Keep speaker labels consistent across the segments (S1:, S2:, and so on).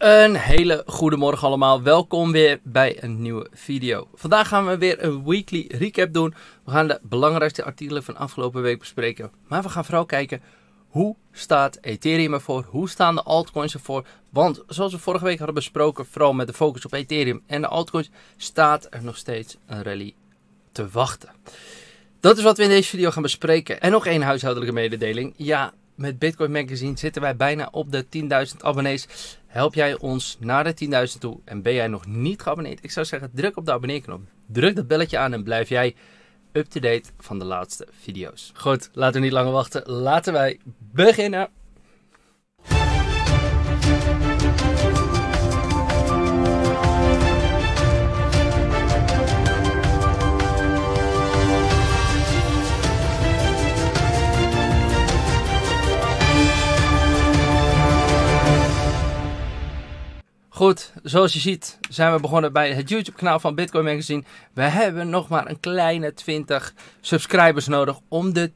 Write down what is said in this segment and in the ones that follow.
S1: Een hele goede morgen allemaal. Welkom weer bij een nieuwe video. Vandaag gaan we weer een weekly recap doen. We gaan de belangrijkste artikelen van afgelopen week bespreken. Maar we gaan vooral kijken hoe staat Ethereum ervoor? Hoe staan de altcoins ervoor? Want zoals we vorige week hadden besproken, vooral met de focus op Ethereum en de altcoins, staat er nog steeds een rally te wachten. Dat is wat we in deze video gaan bespreken. En nog één huishoudelijke mededeling. Ja, met Bitcoin Magazine zitten wij bijna op de 10.000 abonnees. Help jij ons naar de 10.000 toe en ben jij nog niet geabonneerd? Ik zou zeggen, druk op de abonneerknop. Druk dat belletje aan en blijf jij up-to-date van de laatste video's. Goed, laten we niet langer wachten. Laten wij beginnen. Goed, zoals je ziet zijn we begonnen bij het YouTube kanaal van Bitcoin Magazine. We hebben nog maar een kleine 20 subscribers nodig om de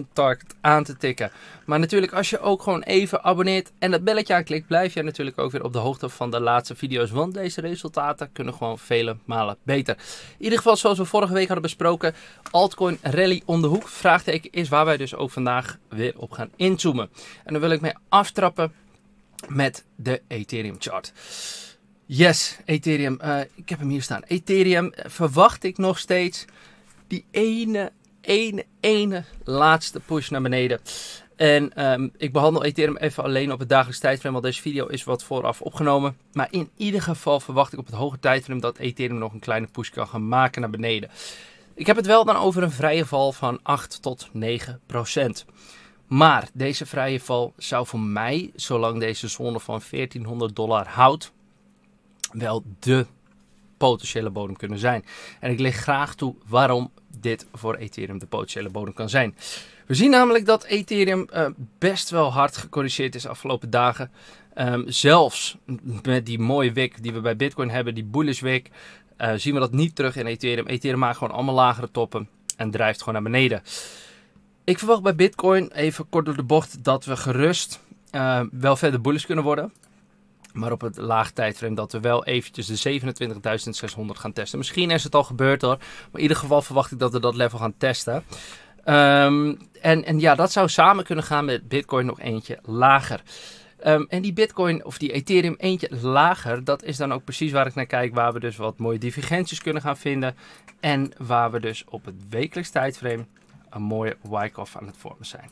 S1: 10.000 target aan te tikken. Maar natuurlijk als je ook gewoon even abonneert en dat belletje aanklikt blijf je natuurlijk ook weer op de hoogte van de laatste video's. Want deze resultaten kunnen gewoon vele malen beter. In ieder geval zoals we vorige week hadden besproken. Altcoin rally om de hoek. Vraagteken is waar wij dus ook vandaag weer op gaan inzoomen. En dan wil ik mee aftrappen met de Ethereum chart. Yes, Ethereum. Eh, ik heb hem hier staan. Ethereum eh, verwacht ik nog steeds die ene, ene, ene laatste push naar beneden. En ehm, ik behandel Ethereum even alleen op het dagelijks tijdframe, want deze video is wat vooraf opgenomen. Maar in ieder geval verwacht ik op het hoge tijdframe dat Ethereum nog een kleine push kan gaan maken naar beneden. Ik heb het wel dan over een vrije val van 8 tot 9 procent. Maar deze vrije val zou voor mij, zolang deze zone van 1400 dollar houdt, wel de potentiële bodem kunnen zijn. En ik leg graag toe waarom dit voor Ethereum de potentiële bodem kan zijn. We zien namelijk dat Ethereum eh, best wel hard gecorrigeerd is de afgelopen dagen. Ehm, zelfs met die mooie week die we bij Bitcoin hebben, die bullish week, uh, zien we dat niet terug in Ethereum. Ethereum maakt gewoon allemaal lagere toppen en drijft gewoon naar beneden. Ik verwacht bij Bitcoin, even kort door de bocht, dat we gerust eh, wel verder bullish kunnen worden. Maar op het laag tijdframe dat we wel eventjes de 27.600 gaan testen. Misschien is het al gebeurd hoor. Maar in ieder geval verwacht ik dat we dat level gaan testen. Ehm, en, en ja, dat zou samen kunnen gaan met Bitcoin nog eentje lager. Ehm, en die Bitcoin of die Ethereum eentje lager, dat is dan ook precies waar ik naar kijk, waar we dus wat mooie divergenties kunnen gaan vinden. En waar we dus op het wekelijks tijdframe een mooie wake-off aan het vormen zijn.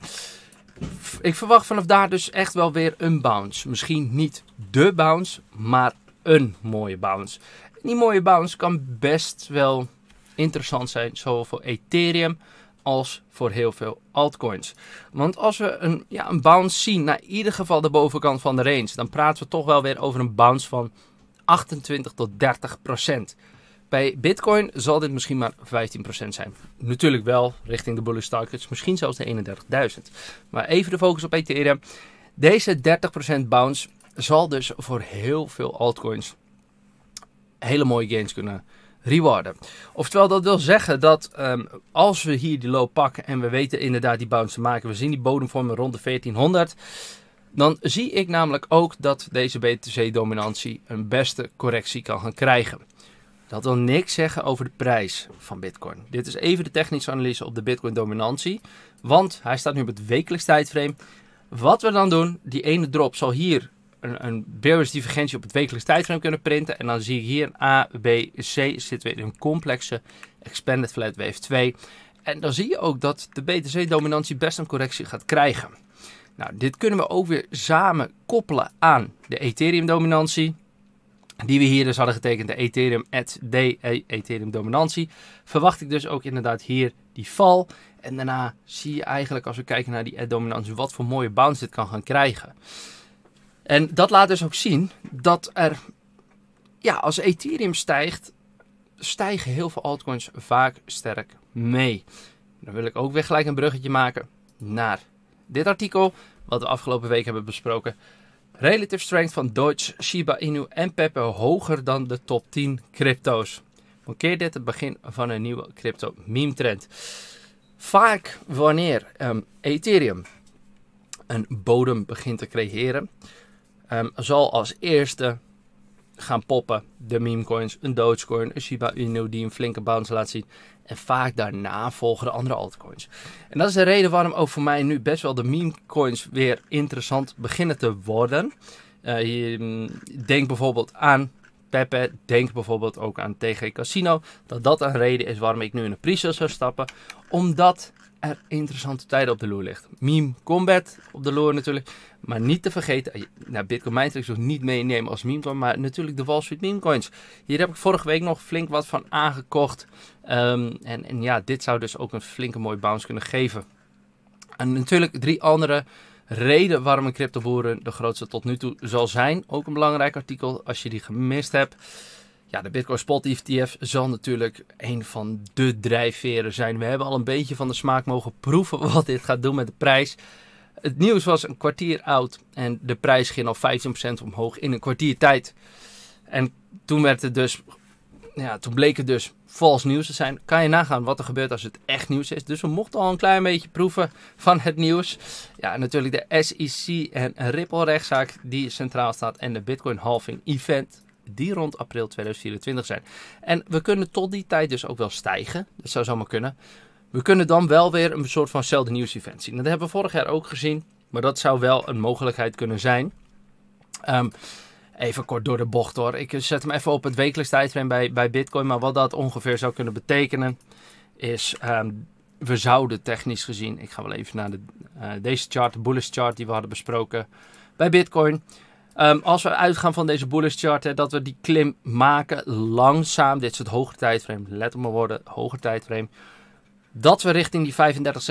S1: Ik verwacht vanaf daar dus echt wel weer een bounce. Misschien niet de bounce, maar een mooie bounce. Die mooie bounce kan best wel interessant zijn, zowel voor Ethereum als voor heel veel altcoins. Want als we een, ja, een bounce zien, naar ieder geval de bovenkant van de range, dan praten we toch wel weer over een bounce van 28 tot 30 procent. Bij Bitcoin zal dit misschien maar 15% zijn. Natuurlijk wel richting de bullish targets, misschien zelfs de 31.000. Maar even de focus op Ethereum. Deze 30% bounce zal dus voor heel veel altcoins hele mooie gains kunnen rewarden. Oftewel, dat wil zeggen dat ehm, als we hier die low pakken en we weten inderdaad die bounce te maken, we zien die bodemvormen rond de 1400. Dan zie ik namelijk ook dat deze BTC-dominantie een beste correctie kan gaan krijgen. Dat wil niks zeggen over de prijs van Bitcoin. Dit is even de technische analyse op de Bitcoin-dominantie. Want hij staat nu op het wekelijks tijdframe. Wat we dan doen, die ene drop zal hier een, een bearish divergentie op het wekelijks tijdframe kunnen printen. En dan zie ik hier A, B, C zitten we in een complexe expanded flat wave 2. En dan zie je ook dat de BTC-dominantie best een correctie gaat krijgen. Nou, dit kunnen we ook weer samen koppelen aan de Ethereum-dominantie die we hier dus hadden getekend, de Ethereum at D eh, Ethereum dominantie, verwacht ik dus ook inderdaad hier die val. En daarna zie je eigenlijk als we kijken naar die ad dominantie, wat voor mooie bounce dit kan gaan krijgen. En dat laat dus ook zien dat er, ja, als Ethereum stijgt, stijgen heel veel altcoins vaak sterk mee. Dan wil ik ook weer gelijk een bruggetje maken naar dit artikel, wat we afgelopen week hebben besproken. Relative strength van Doge, Shiba Inu en Pepe hoger dan de top 10 crypto's. Oké, dit het begin van een nieuwe crypto meme trend? Vaak wanneer ehm, Ethereum een bodem begint te creëren, ehm, zal als eerste gaan poppen. De memecoins, een Dogecoin, een Shiba Inu die een flinke bounce laat zien. En vaak daarna volgen de andere altcoins. En dat is de reden waarom ook voor mij nu best wel de memecoins weer interessant beginnen te worden. Eh, mm, denk bijvoorbeeld aan Pepe. Denk bijvoorbeeld ook aan TG Casino. Dat dat een reden is waarom ik nu in de pre zou stappen. Omdat er interessante tijden op de loer ligt. Meme Combat op de loer natuurlijk. Maar niet te vergeten, eh, naar nou, Bitcoin Mindtricks dus niet meenemen als meme coin, maar natuurlijk de Wall Street meme coins. Hier heb ik vorige week nog flink wat van aangekocht. Ehm, en, en ja, dit zou dus ook een flinke mooie bounce kunnen geven. En natuurlijk drie andere reden waarom een cryptoboeren de grootste tot nu toe zal zijn. Ook een belangrijk artikel als je die gemist hebt. Ja, de Bitcoin Spot ETF zal natuurlijk een van de drijfveren zijn. We hebben al een beetje van de smaak mogen proeven wat dit gaat doen met de prijs. Het nieuws was een kwartier oud en de prijs ging al 15% omhoog in een kwartier tijd. En toen werd het dus, ja, toen bleek het dus vals nieuws te zijn. Kan je nagaan wat er gebeurt als het echt nieuws is. Dus we mochten al een klein beetje proeven van het nieuws. Ja, natuurlijk de SEC en Ripple rechtszaak die centraal staat en de Bitcoin halving event die rond april 2024 zijn. En we kunnen tot die tijd dus ook wel stijgen. Dat zou zomaar kunnen. We kunnen dan wel weer een soort van zelden nieuws event zien. Dat hebben we vorig jaar ook gezien. Maar dat zou wel een mogelijkheid kunnen zijn. Ehm, even kort door de bocht hoor. Ik zet hem even op het wekelijks tijdframe bij, bij Bitcoin. Maar wat dat ongeveer zou kunnen betekenen is... Ehm, we zouden technisch gezien... Ik ga wel even naar de, eh, deze chart, de bullish chart die we hadden besproken bij Bitcoin... Ehm, als we uitgaan van deze bullish chart, hè, dat we die klim maken langzaam. Dit is het hogere tijdframe. Let op mijn worden, hoger tijdframe. Dat we richting die 35,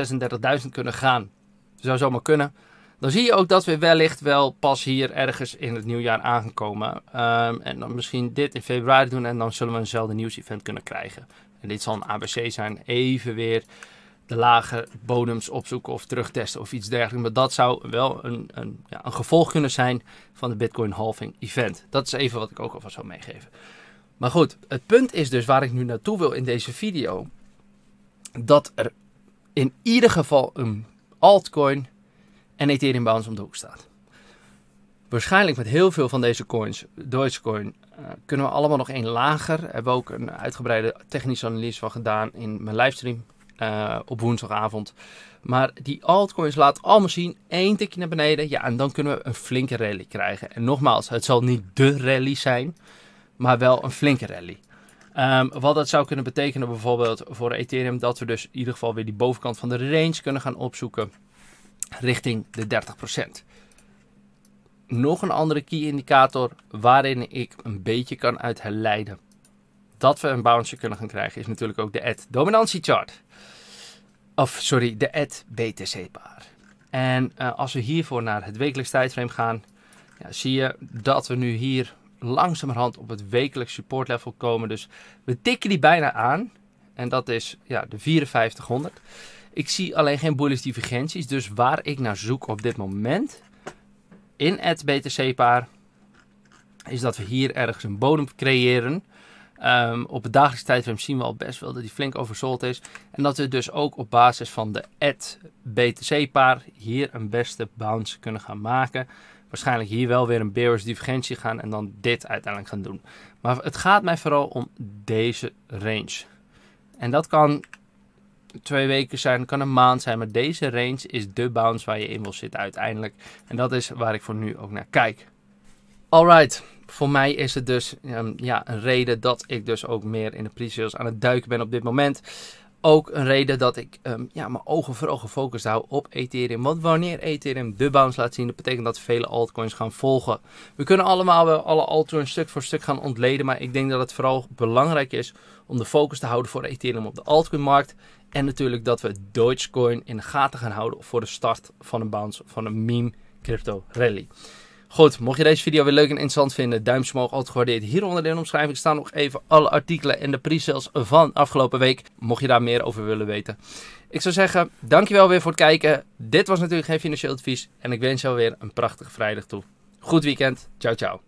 S1: 36.000 kunnen gaan. Zou zomaar kunnen. Dan zie je ook dat we wellicht wel pas hier ergens in het nieuwjaar aangekomen. Ehm, en dan misschien dit in februari doen en dan zullen we eenzelfde nieuws-event kunnen krijgen. En dit zal een ABC zijn. Even weer de lage bodems opzoeken of terugtesten of iets dergelijks. Maar dat zou wel een, een, ja, een gevolg kunnen zijn van de Bitcoin halving event. Dat is even wat ik ook alvast zou meegeven. Maar goed, het punt is dus waar ik nu naartoe wil in deze video. Dat er in ieder geval een altcoin en Ethereum balance om de hoek staat. Waarschijnlijk met heel veel van deze coins, Dogecoin, uh, eh, kunnen we allemaal nog één lager. Hebben we ook een uitgebreide technische analyse van gedaan in mijn livestream eh, op woensdagavond. Maar die altcoins laat allemaal zien, één tikje naar beneden. Ja, en dan kunnen we een flinke rally krijgen. En nogmaals, het zal niet de rally zijn, maar wel een flinke rally. Ehm, wat dat zou kunnen betekenen bijvoorbeeld voor Ethereum, dat we dus in ieder geval weer die bovenkant van de range kunnen gaan opzoeken richting de 30%. Nog een andere key indicator waarin ik een beetje kan uitleiden dat we een bounce kunnen gaan krijgen, is natuurlijk ook de ad dominantie chart. Of sorry, de ad BTC-paar. En eh, als we hiervoor naar het wekelijks tijdframe gaan, ja, zie je dat we nu hier langzamerhand op het wekelijks support level komen. Dus we tikken die bijna aan. En dat is ja, de 5400. Ik zie alleen geen bullish divergenties. Dus waar ik naar zoek op dit moment in het BTC-paar is dat we hier ergens een bodem creëren. Ehm, op het dagelijks tijdframe zien we al best wel dat die flink oversold is. En dat we dus ook op basis van de ad BTC-paar hier een beste bounce kunnen gaan maken. Waarschijnlijk hier wel weer een bearish divergentie gaan en dan dit uiteindelijk gaan doen. Maar het gaat mij vooral om deze range. En dat kan twee weken zijn, kan een maand zijn. Maar deze range is de bounce waar je in wil zitten uiteindelijk. En dat is waar ik voor nu ook naar kijk. Alright, voor mij is het dus ehm, ja, een reden dat ik dus ook meer in de pre-sales aan het duiken ben op dit moment. Ook een reden dat ik ehm, ja, mijn ogen vooral gefocust hou op Ethereum. Want wanneer Ethereum de bounce laat zien, dat betekent dat vele altcoins gaan volgen. We kunnen allemaal wel alle altcoins stuk voor stuk gaan ontleden. Maar ik denk dat het vooral belangrijk is om de focus te houden voor Ethereum op de altcoinmarkt En natuurlijk dat we Dogecoin in de gaten gaan houden voor de start van een bounce van een meme crypto rally. Goed, mocht je deze video weer leuk en interessant vinden, duimpje omhoog, altijd gewaardeerd. Hieronder in de omschrijving staan nog even alle artikelen en de pre-sales van afgelopen week, mocht je daar meer over willen weten. Ik zou zeggen, dankjewel weer voor het kijken. Dit was natuurlijk geen financieel advies en ik wens jou weer een prachtige vrijdag toe. Goed weekend, ciao ciao.